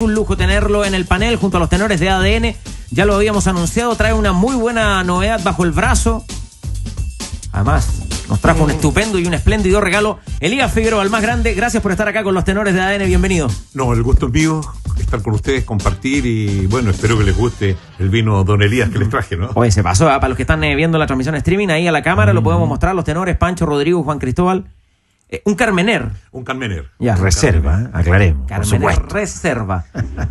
Un lujo tenerlo en el panel junto a los tenores de ADN. Ya lo habíamos anunciado, trae una muy buena novedad bajo el brazo. Además, nos trajo un mm. estupendo y un espléndido regalo. Elías Figueroa, el más grande, gracias por estar acá con los tenores de ADN. Bienvenido. No, el gusto es mío estar con ustedes, compartir y bueno, espero que les guste el vino Don Elías que les traje, ¿no? Oye, se pasó, ¿ah? para los que están eh, viendo la transmisión streaming, ahí a la cámara lo mm. podemos mostrar, los tenores Pancho, Rodrigo, Juan Cristóbal. Eh, un Carmener. Un Carmener. Ya, reserva, aclaré. Carmener, ¿eh? reserva.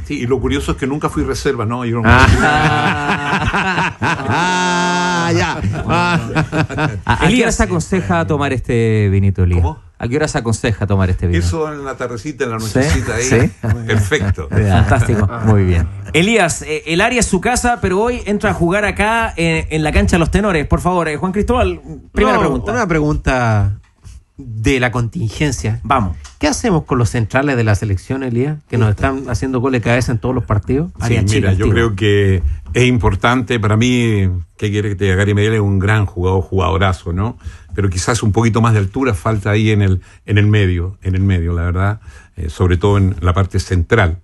Sí, y lo curioso es que nunca fui reserva, ¿no? Yo no ah. ah, ya. Ah. ¿A, qué hora se aconseja eh, tomar este vinito, Elías? ¿Cómo? ¿A qué hora se aconseja tomar este vino? Eso en la tardecita, en la nochecita ahí. ¿Sí? Perfecto. Fantástico. Muy bien. Elías, el área es su casa, pero hoy entra a jugar acá en la cancha de los tenores. Por favor, Juan Cristóbal, primera pregunta. Una pregunta de la contingencia. Vamos. ¿Qué hacemos con los centrales de la selección, Elías, que nos están haciendo goles cada vez en todos los partidos? Sí, mira, yo creo que es importante para mí, que quiere que te Gary Medel es un gran jugador, jugadorazo, ¿no? Pero quizás un poquito más de altura falta ahí en el, en el medio, en el medio, la verdad, eh, sobre todo en la parte central.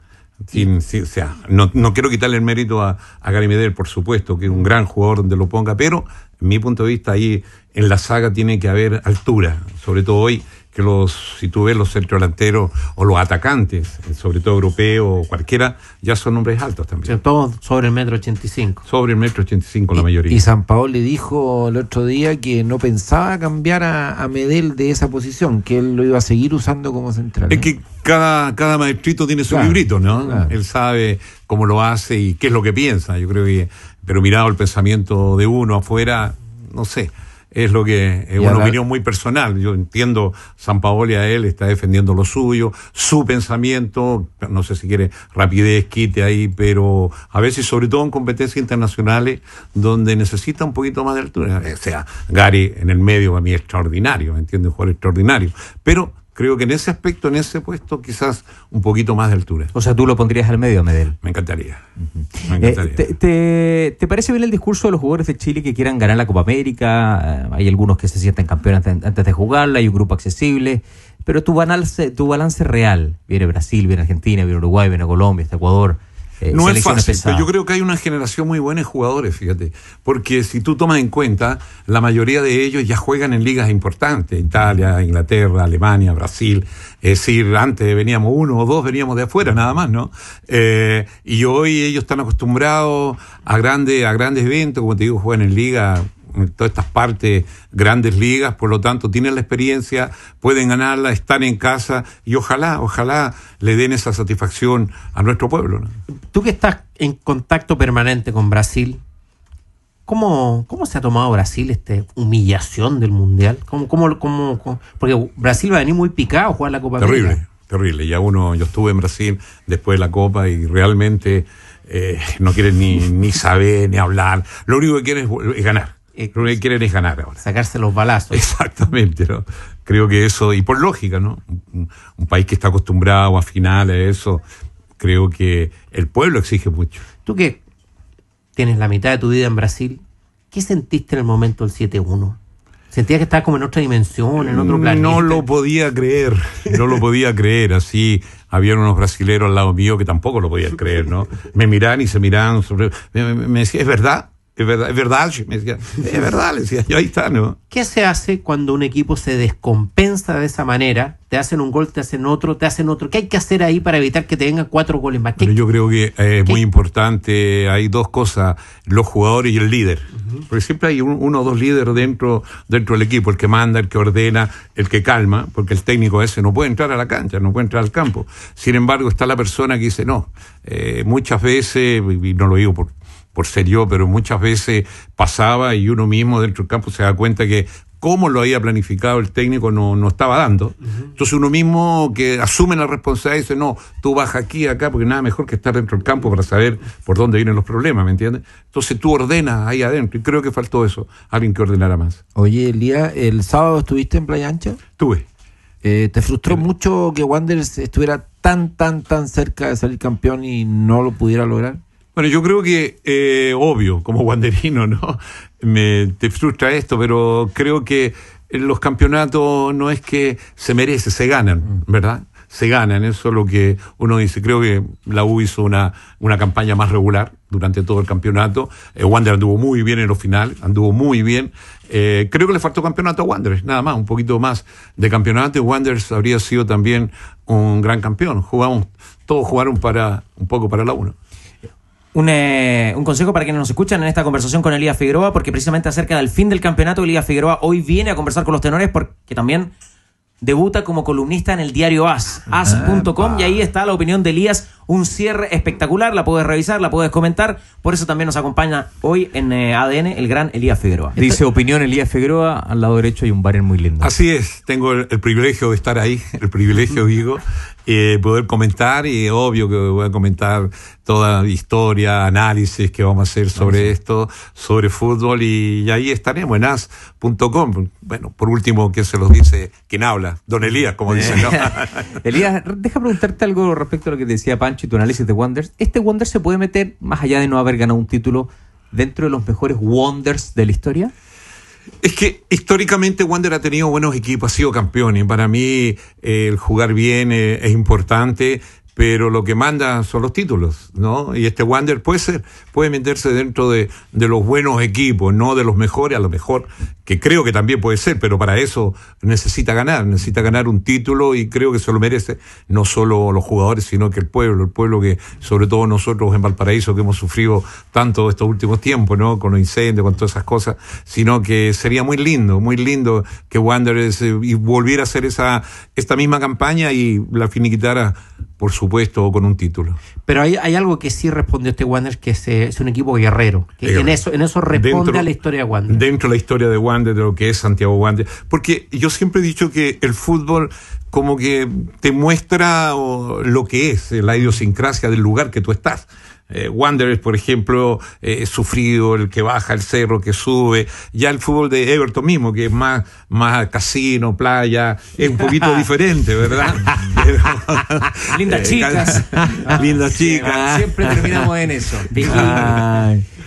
o sea, no, no, quiero quitarle el mérito a, a Gary Medel, por supuesto, que es un gran jugador donde lo ponga, pero mi punto de vista, ahí en la saga tiene que haber altura, sobre todo hoy que los, si tú ves los centrodelanteros o los atacantes, sobre todo europeos o cualquiera, ya son hombres altos también. todos sobre el metro 85 Sobre el metro 85 y la mayoría. Y San Paolo le dijo el otro día que no pensaba cambiar a, a, Medel de esa posición, que él lo iba a seguir usando como central. Es ¿eh? que cada, cada maestrito tiene su librito, ¿no? Él sabe cómo lo hace y qué es lo que piensa. Yo creo que pero mirado el pensamiento de uno afuera, no sé. Es lo que es una opinión muy personal. Yo entiendo, San Paoli a él está defendiendo lo suyo, su pensamiento, no sé si quiere rapidez, quite ahí, pero a veces, sobre todo en competencias internacionales, donde necesita un poquito más de altura. O sea, Gary en el medio a mí extraordinario, entiendo entiende Un jugador extraordinario. Pero Creo que en ese aspecto, en ese puesto, quizás un poquito más de altura. O sea, tú lo pondrías al medio, Medel. Me encantaría. Me eh, encantaría. te, parece bien el discurso de los jugadores de Chile que quieran ganar la Copa América? Eh, hay algunos que se sienten campeones antes, de jugarla, hay un grupo accesible. Pero tu balance, tu balance real, viene Brasil, viene Argentina, viene Uruguay, viene Colombia, está Ecuador. Eh, no es fácil, pero yo creo que hay una generación muy buena de jugadores, fíjate, porque si tú tomas en cuenta, la mayoría de ellos ya juegan en ligas importantes, Italia, Inglaterra, Alemania, Brasil, es decir, antes veníamos uno o dos, veníamos de afuera nada más, ¿no? Eh, y hoy ellos están acostumbrados a, a grandes eventos, como te digo, juegan en ligas todas estas partes, grandes ligas, por lo tanto tienen la experiencia, pueden ganarla, están en casa y ojalá, ojalá le den esa satisfacción a nuestro pueblo. Tú que estás en contacto permanente con Brasil, ¿Cómo, ¿Cómo, se ha tomado Brasil esta humillación del Mundial? ¿Cómo, cómo, porque Brasil va a venir muy picado a jugar la Copa Terrible, terrible. Ya uno, yo estuve en Brasil después de la Copa y realmente eh, no quieren ni, ni saber, ni hablar. Lo único que quieren es ganar lo que quieren es ganar ahora. Sacarse los balazos. Exactamente, ¿no? Creo que eso, y por lógica, ¿no? Un, país que está acostumbrado a finales, eso, creo que el pueblo exige mucho. Tú que tienes la mitad de tu vida en Brasil, ¿qué sentiste en el momento del 7-1? ¿Sentías que estabas como en otra dimensión, en otro planeta? No lo podía creer, no lo podía creer. Así, habían unos brasileros al lado mío que tampoco lo podían creer, ¿no? Me miran y se miran Sobre... Me, me decían, ¿es verdad? Es verdad, es verdad, me decía, es verdad, ahí está, ¿no? ¿Qué se hace cuando un equipo se descompensa de esa manera? Te hacen un gol, te hacen otro, te hacen otro. ¿Qué hay que hacer ahí para evitar que te vengan cuatro goles más? yo creo que eh, es muy importante, hay dos cosas, los jugadores y el líder. Porque siempre hay uno o dos líderes dentro, dentro del equipo, el que manda, el que ordena, el que calma, porque el técnico ese no puede entrar a la cancha, no puede entrar al campo. Sin embargo, está la persona que dice, no, eh, muchas veces, y no lo digo por por ser yo, pero muchas veces pasaba y uno mismo dentro del campo se da cuenta que cómo lo había planificado el técnico no, no estaba dando. Entonces uno mismo que asume la responsabilidad dice, no, tú vas aquí, acá, porque nada mejor que estar dentro del campo para saber por dónde vienen los problemas, ¿me entiendes? Entonces tú ordenas ahí adentro, y creo que faltó eso, alguien que ordenara más. Oye, Elías, ¿el sábado estuviste en Playa Ancha? Estuve eh, ¿Te frustró mucho que Wanderers estuviera tan, tan, tan cerca de salir campeón y no lo pudiera lograr? Bueno, yo creo que, eh, obvio, como Wanderino, ¿no? Me, te frustra esto, pero creo que los campeonatos no es que se merece, se ganan, mm. ¿verdad? Se ganan, eso es lo que uno dice. Creo que la U hizo una, una campaña más regular durante todo el campeonato. Eh, Wander anduvo muy bien en los finales, anduvo muy bien. Eh, creo que le faltó campeonato a Wanderers, nada más, un poquito más de campeonato. Y Wanderers habría sido también un gran campeón. Jugamos, todos jugaron para, un poco para la U. Eh, un, consejo para quienes nos escuchan en esta conversación con Elías Figueroa, porque precisamente acerca del fin del campeonato, Elías Figueroa hoy viene a conversar con los tenores porque también debuta como columnista en el diario AS, as.com, y ahí está la opinión de Elías, un cierre espectacular, la puedes revisar, la puedes comentar, por eso también nos acompaña hoy en eh, ADN el gran Elías Figueroa. Dice este- opinión Elías Figueroa, al lado derecho hay un barén muy lindo. Así es, tengo el privilegio de estar ahí, el privilegio digo, eh, poder comentar y obvio que voy a comentar toda historia, análisis que vamos a hacer sobre esto, sobre fútbol y, ahí estaremos en as.com. Bueno, por último, ¿qué se los dice? ¿Quién habla? Don Elías, como eh, dicen. Elías, deja preguntarte algo respecto a lo que decía Pancho y tu análisis de Wonders. ¿Este Wonders se puede meter, más allá de no haber ganado un título, dentro de los mejores Wonders de la historia? Es que históricamente Wander ha tenido buenos equipos, ha sido campeón y para mí eh, el jugar bien eh, es importante, pero lo que manda son los títulos, ¿no? Y este Wander puede ser, puede meterse dentro de, de los buenos equipos, no de los mejores, a lo mejor que creo que también puede ser, pero para eso necesita ganar, necesita ganar un título y creo que se lo merece no solo los jugadores, sino que el pueblo, el pueblo que sobre todo nosotros en Valparaíso que hemos sufrido tanto estos últimos tiempos, ¿no? Con los incendios, con todas esas cosas, sino que sería muy lindo, muy lindo que Wanderers volviera a hacer esa esta misma campaña y la finiquitara por supuesto, con un título. Pero hay, hay algo que sí respondió este Wanderers, que es, eh, es, un equipo guerrero, que en eso, en eso responde a la historia de Wanderers. Dentro de la historia de de lo que es Santiago Wander. Porque yo siempre he dicho que el fútbol como que te muestra lo que es eh, la idiosincrasia del lugar que tú estás. Eh, Wanderers, por ejemplo, eh, sufrido, el que baja el cerro, que sube. Ya el fútbol de Everton mismo, que es más, más casino, playa, es un poquito diferente, ¿verdad? lindas eh, chicas. lindas chicas. Siempre terminamos en eso.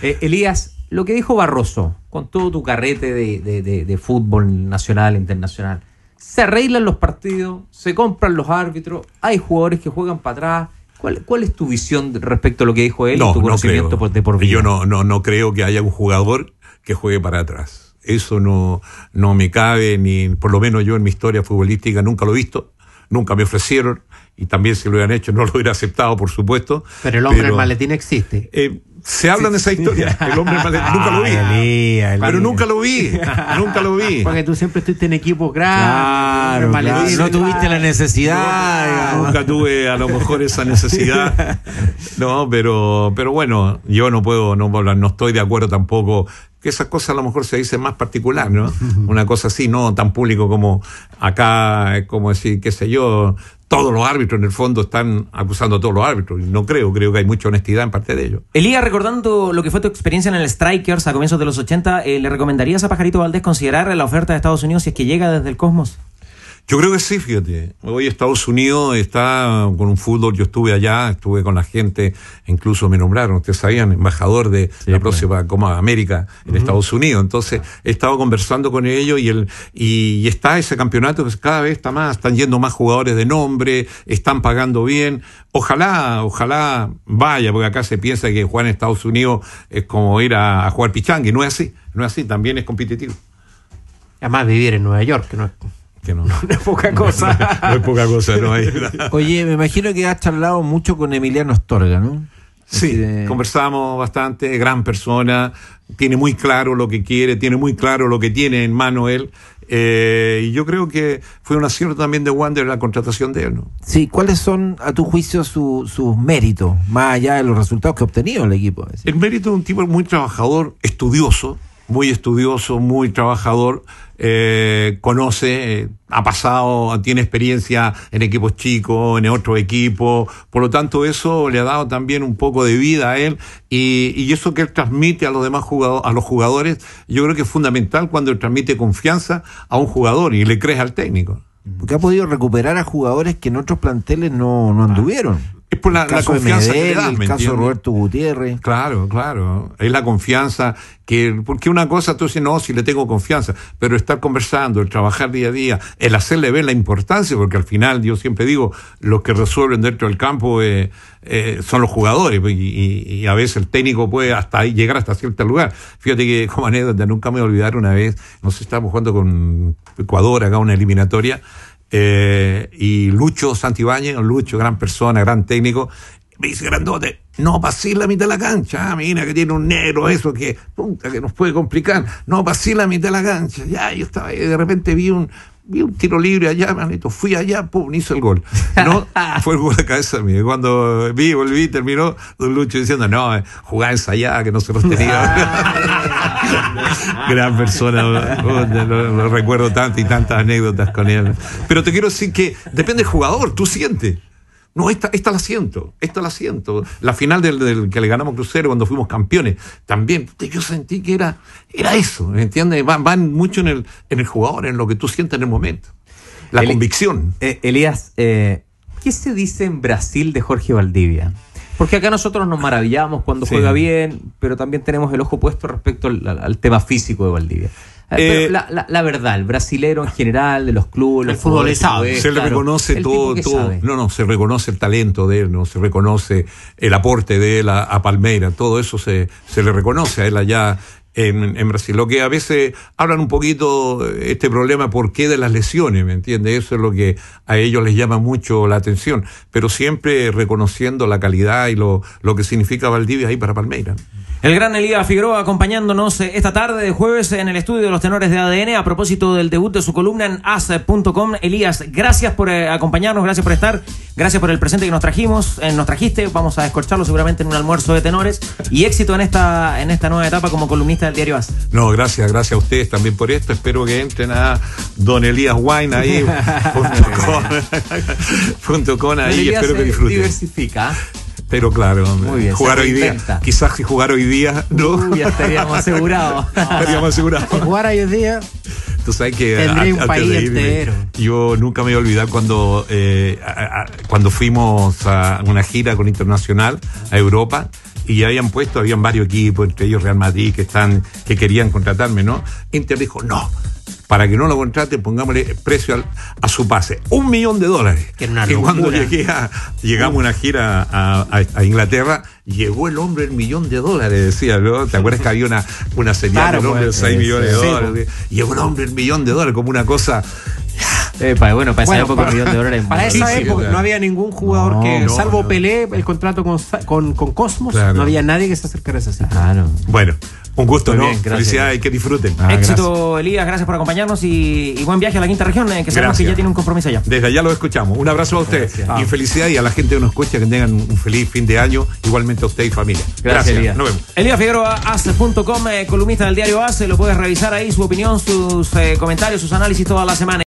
Eh, Elías, lo que dijo Barroso, con todo tu carrete de, fútbol nacional, internacional, se arreglan los partidos, se compran los árbitros, hay jugadores que juegan para atrás. ¿Cuál, cuál es tu visión respecto a lo que dijo él y tu conocimiento de por vida? Yo no, no, no creo que haya un jugador que juegue para atrás. Eso no, no me cabe, ni por lo menos yo en mi historia futbolística nunca lo he visto, nunca me ofrecieron, y también si lo hubieran hecho no lo hubiera aceptado, por supuesto. Pero el hombre maletín existe. Eh, se hablan de esa historia. El hombre maletín, nunca lo vi. Pero nunca lo vi. Nunca lo vi. Porque tú siempre estuviste en equipo, no tuviste la necesidad. nunca tuve a lo mejor esa necesidad. No, pero, pero bueno, yo no puedo, no hablar. No estoy de acuerdo tampoco que esas cosas a lo mejor se dicen más particular, ¿no? Una cosa así, no tan público como acá, eh, como decir, qué sé yo, todos los árbitros en el fondo están acusando a todos los árbitros. No creo, creo que hay mucha honestidad en parte de ello Elías, recordando lo que fue tu experiencia en el Strikers a comienzos de los 80, eh, ¿le recomendarías a Pajarito Valdés considerar la oferta de Estados Unidos si es que llega desde el Cosmos? Yo creo que sí, fíjate. Hoy Estados Unidos está con un fútbol, yo estuve allá, estuve con la gente, incluso me nombraron, ustedes sabían, embajador de la pues. próxima como América en Estados Unidos. Entonces, he estado conversando con ellos y, el, y, está ese campeonato que cada vez está más, están yendo más jugadores de nombre, están pagando bien. Ojalá, ojalá vaya, porque acá se piensa que jugar en Estados Unidos es como ir a, jugar pichangue, no es así, no es así, también es competitivo. Además vivir en Nueva York, que no es no. es poca cosa. poca cosa, Oye, me imagino que has charlado mucho con Emiliano Astorga, ¿no? Sí, conversamos bastante, gran persona, tiene muy claro lo que quiere, tiene muy claro lo que tiene en mano él. Eh, y yo creo que fue un acierto también de Wander la contratación de él. ¿no? Sí, ¿cuáles son, a tu juicio, sus méritos, más allá de los resultados que ha obtenido el equipo? El mérito de un tipo muy trabajador, estudioso, muy estudioso, muy trabajador, eh, conoce, ha pasado, tiene experiencia en equipos chicos, en otro equipo, por lo tanto eso le ha dado también un poco de vida a él y, y eso que él transmite a los demás jugadores, a los jugadores, yo creo que es fundamental cuando él transmite confianza a un jugador y le crees al técnico. Porque ha podido recuperar a jugadores que en otros planteles no, no ah, anduvieron es por la, confianza de caso Roberto Gutiérrez. Claro, claro. Es la confianza que. Porque una cosa tú dices, no, si le tengo confianza, pero estar conversando, el trabajar día a día, el hacerle ver la importancia, porque al final yo siempre digo, los que resuelven dentro del campo eh, eh, son los jugadores, y, a veces el técnico puede hasta ahí llegar hasta cierto lugar. Fíjate que, como donde nunca me voy a olvidar una vez, nos estábamos jugando con Ecuador acá una eliminatoria eh, y Lucho Santibáñez, Lucho, gran persona, gran técnico, me dice grandote, no vacila la mitad de la cancha, ah, mira que tiene un negro, eso que, que nos puede complicar, no vacila la mitad de la cancha, ya, yo estaba, y de repente vi un, vi un tiro libre allá, manito, fui allá, pum, hizo el gol. No, fue el gol de cabeza mío Cuando vi, volví, terminó Don Lucho diciendo, no, eh, jugá allá que no se los tenía ah, Gran persona, lo, recuerdo tanto y tantas anécdotas con él. Pero te quiero decir que depende del jugador, tú sientes. No, esta, la siento, esta la siento. La final del, que le ganamos Crucero cuando fuimos campeones, también yo sentí que era, era eso, ¿me entiendes? Van, mucho en el, en el jugador, en lo que tú sientes en el momento. La convicción. Eh, Elías, eh, ¿qué se dice en Brasil de Jorge Valdivia? Porque acá nosotros nos maravillamos cuando juega bien, pero también tenemos el ojo puesto respecto al tema físico de Valdivia. Eh, la, verdad, el brasilero en general, de los clubes, los el sabe, se le reconoce todo, todo. no, no, se reconoce el talento de él, no se reconoce el aporte de él a, a Palmeira, todo eso se, se, le reconoce a él allá en, Brasil. Lo que a veces hablan un poquito eh, este problema, ¿por qué de las lesiones? ¿Me entiende? Eso es lo que a ellos les llama mucho la atención, pero siempre reconociendo la calidad y lo, lo que significa Valdivia ahí para Palmeira. El gran Elías Figueroa acompañándonos eh, esta tarde de jueves en el estudio de los tenores de ADN a propósito del debut de su columna en as.com. Elías, gracias por eh, acompañarnos, gracias por estar, gracias por el presente que nos trajimos, nos trajiste, vamos a escucharlo seguramente en un almuerzo de tenores y éxito en esta, en esta nueva etapa como columnista no, gracias, gracias a ustedes también por esto. Espero que entren a Don Elías Wine ahí, junto, con, ahí. Espero que disfruten. Diversifica pero claro, jugar hoy día, quizás si jugar hoy día, no. estaríamos asegurados. estaríamos asegurados. jugar hoy día. Tú sabes que un país entero. yo nunca me voy a olvidar cuando, eh, cuando fuimos a una gira con Internacional a Europa y ya habían puesto, habían varios equipos, entre ellos Real Madrid, que están, que querían contratarme, ¿no? Inter dijo, no, para que no lo contraten, pongámosle precio a su pase. Un millón de dólares. Que cuando llegamos a una gira a Inglaterra, llegó el hombre el millón de dólares, decía, ¿no? ¿Te acuerdas que había una, una serie hombre pues, de 6 eh, millones de dólares? Pues. llegó el hombre el millón de dólares, como una cosa. Eh, bueno, para esa época, el millón de dólares. Para esa época no había ningún jugador que, salvo Pelé, el contrato con, con, Cosmos, no había nadie que se acercara a esa Claro. Bueno, un gusto, ¿no? Felicidades y que disfruten. Ah, Éxito, Elías, gracias por acompañarnos y, buen viaje a la quinta región, eh, que sabemos que ya tiene un compromiso allá. Desde allá lo escuchamos. Un abrazo a usted y felicidad y a la gente que nos escucha que tengan un feliz fin de año, igualmente a usted y familia. Gracias, Elías. Nos vemos. Elías Figueroa, as.com, eh, columnista del diario ACE, eh, lo puedes revisar ahí, su opinión, sus comentarios, sus análisis toda la semana.